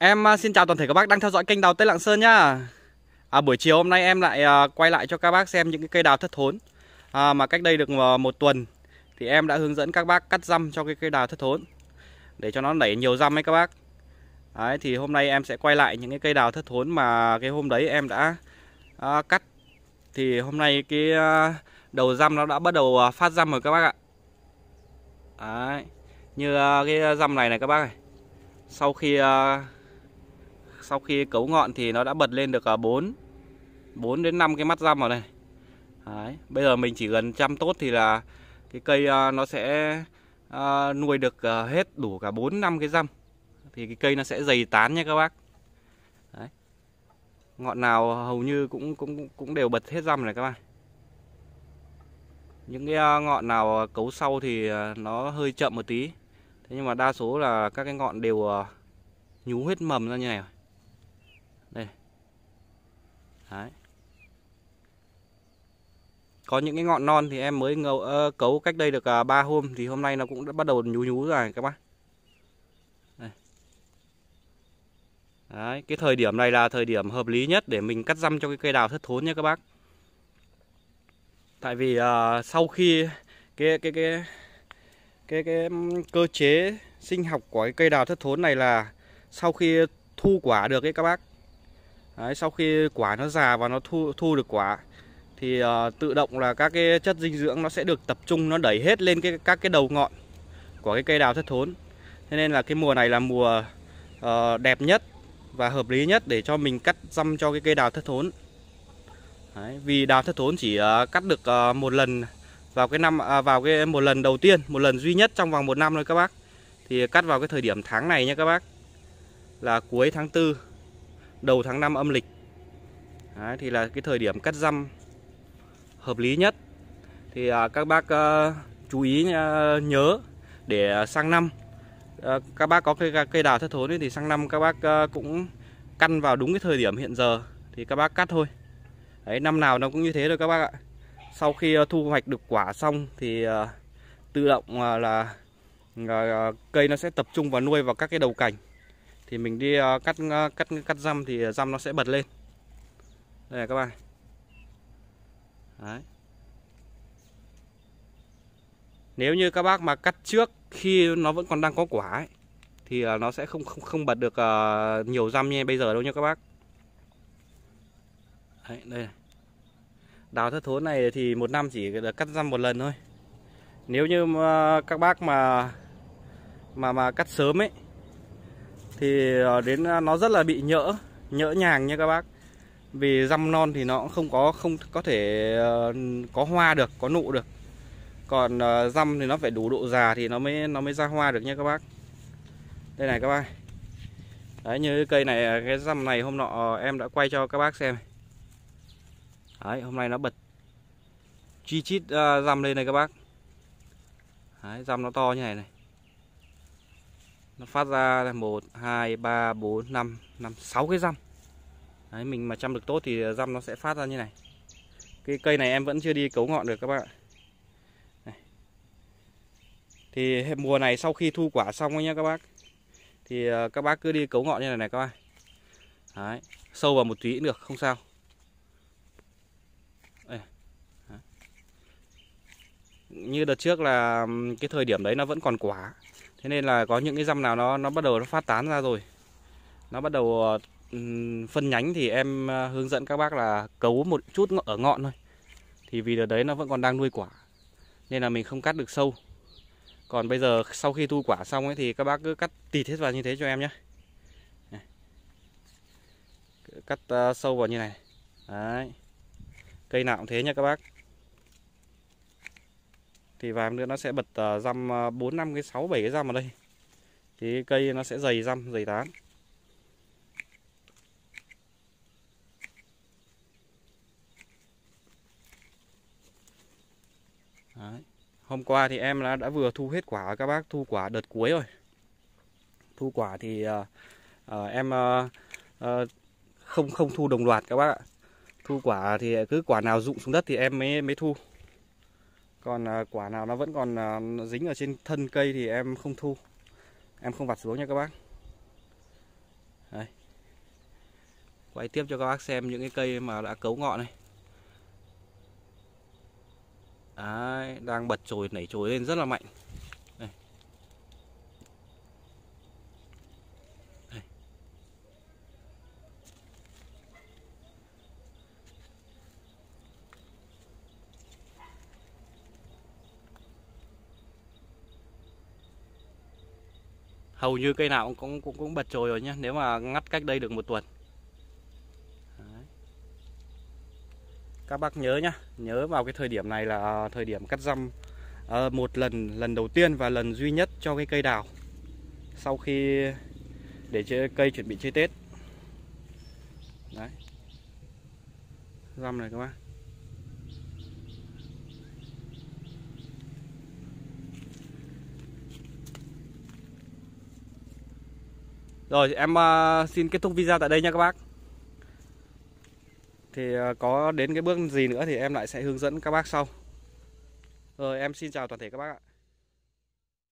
Em à, xin chào toàn thể các bác đang theo dõi kênh đào Tây Lạng Sơn nhá à, Buổi chiều hôm nay em lại à, quay lại cho các bác xem những cái cây đào thất thốn à, Mà cách đây được à, một tuần Thì em đã hướng dẫn các bác cắt răm cho cái cây đào thất thốn Để cho nó nảy nhiều răm ấy các bác Đấy, Thì hôm nay em sẽ quay lại những cái cây đào thất thốn mà cái hôm đấy em đã à, cắt Thì hôm nay cái à, đầu răm nó đã bắt đầu phát răm rồi các bác ạ Đấy, Như à, cái răm này này các bác này Sau khi sau khi cấu ngọn thì nó đã bật lên được 4 à, 4 đến 5 cái mắt răm vào đây. Đấy. bây giờ mình chỉ gần chăm tốt thì là cái cây à, nó sẽ à, nuôi được hết đủ cả 4 năm cái răm thì cái cây nó sẽ dày tán nha các bác Đấy. ngọn nào hầu như cũng cũng cũng đều bật hết răm này các bạn những cái ngọn nào cấu sau thì nó hơi chậm một tí thế nhưng mà đa số là các cái ngọn đều nhú hết mầm ra như này rồi đây Đấy. có những cái ngọn non thì em mới ngầu, uh, cấu cách đây được uh, à, 3 hôm thì hôm nay nó cũng đã bắt đầu nhú nhú rồi các bác đây. Đấy, cái thời điểm này là thời điểm hợp lý nhất để mình cắt răm cho cái cây đào thất thốn nha các bác tại vì uh, sau khi cái cái cái cái cái cơ chế sinh học của cái cây đào thất thốn này là sau khi thu quả được ấy các bác Đấy, sau khi quả nó già và nó thu thu được quả thì uh, tự động là các cái chất dinh dưỡng nó sẽ được tập trung nó đẩy hết lên cái các cái đầu ngọn của cái cây đào thất thốn. Thế nên là cái mùa này là mùa uh, đẹp nhất và hợp lý nhất để cho mình cắt răm cho cái cây đào thất thốn. Đấy, vì đào thất thốn chỉ uh, cắt được uh, một lần vào cái năm à, vào cái một lần đầu tiên, một lần duy nhất trong vòng một năm thôi các bác. Thì cắt vào cái thời điểm tháng này nhé các bác. Là cuối tháng 4 đầu tháng 5 âm lịch Đấy, thì là cái thời điểm cắt răm hợp lý nhất thì à, các bác à, chú ý à, nhớ để sang năm à, các bác có cây cây đào thất thốn ấy, thì sang năm các bác à, cũng căn vào đúng cái thời điểm hiện giờ thì các bác cắt thôi đấy năm nào nó cũng như thế thôi các bác ạ sau khi thu hoạch được quả xong thì à, tự động là, là, là cây nó sẽ tập trung vào nuôi vào các cái đầu cành thì mình đi ờ, cắt ờ, cắt cắt răm thì ờ, răm nó sẽ bật lên đây là các bạn Đấy. nếu như các bác mà cắt trước khi nó vẫn còn đang có quả ấy, thì nó sẽ không không không bật được uh, nhiều răm như bây giờ đâu nha các bác Đấy, đây này. đào thất thốn này thì một năm chỉ được cắt răm một lần thôi nếu như các bác mà mà mà cắt sớm ấy thì ờ, đến ờ, nó rất là bị nhỡ nhỡ nhàng nha các bác vì răm non thì nó cũng không có không có thể ờ, có hoa được có nụ được còn răm thì nó phải đủ độ già thì nó mới nó mới ra hoa được nha các bác đây này các bác đấy như cây này cái răm này hôm nọ em đã quay cho các bác xem đấy hôm nay nó bật chi chít răm lên này các bác đấy răm nó to như này này nó phát ra 1 2 3 4 5 5 6 cái răm Đấy, mình mà chăm được tốt thì răm nó sẽ phát ra như này cái cây này em vẫn chưa đi cấu ngọn được các bạn ạ thì mùa này sau khi thu quả xong nhé các bác thì ờ, các bác cứ đi cấu ngọn như này này các bạn Đấy, sâu vào một tí cũng được không sao Đấy. như đợt trước là cái thời điểm đấy nó vẫn còn quả thế nên là có những cái răm nào nó nó bắt đầu nó phát tán ra rồi nó bắt đầu phân nhánh thì em ờ, hướng dẫn các bác là cấu một chút ở ngọn thôi thì vì ở đấy nó vẫn còn đang nuôi quả nên là mình không cắt được sâu còn bây giờ sau khi thu quả xong ấy thì các bác cứ cắt tịt hết vào như thế cho em nhé cắt ờ, sâu vào như này đấy cây nào cũng thế nha các bác thì vài nữa nó sẽ bật ờ, răm 4 ờ, 5 cái 6 7 cái răm ở đây. Thì cây nó sẽ dày răm, dày tán. Đấy. Hôm qua thì em đã, đã vừa thu hết quả các bác thu quả đợt cuối rồi. Thu quả thì uh, uh, em uh, uh, không không thu đồng loạt các bác ạ. Thu quả thì cứ quả nào rụng xuống đất thì em mới mới thu còn à, quả nào nó vẫn còn à, dính ở trên thân cây thì em không thu em không vặt xuống nha các bác Đấy. quay tiếp cho các bác xem những cái cây mà đã cấu ngọn này Đấy, đang bật chồi nảy chồi lên rất là mạnh hầu như cây nào cũng cũng cũng, cũng bật trồi rồi nhé nếu mà ngắt cách đây được một tuần Đấy. các bác nhớ nhá nhớ vào cái thời điểm này là à, thời điểm cắt răm à, một lần lần đầu tiên và lần duy nhất cho cái cây đào sau khi để chơi, cây chuẩn bị chơi tết Đấy. răm này các bác Rồi em à, xin kết thúc video tại đây nha các bác Thì à, có đến cái bước gì nữa thì em lại sẽ hướng dẫn các bác sau Rồi em xin chào toàn thể các bác ạ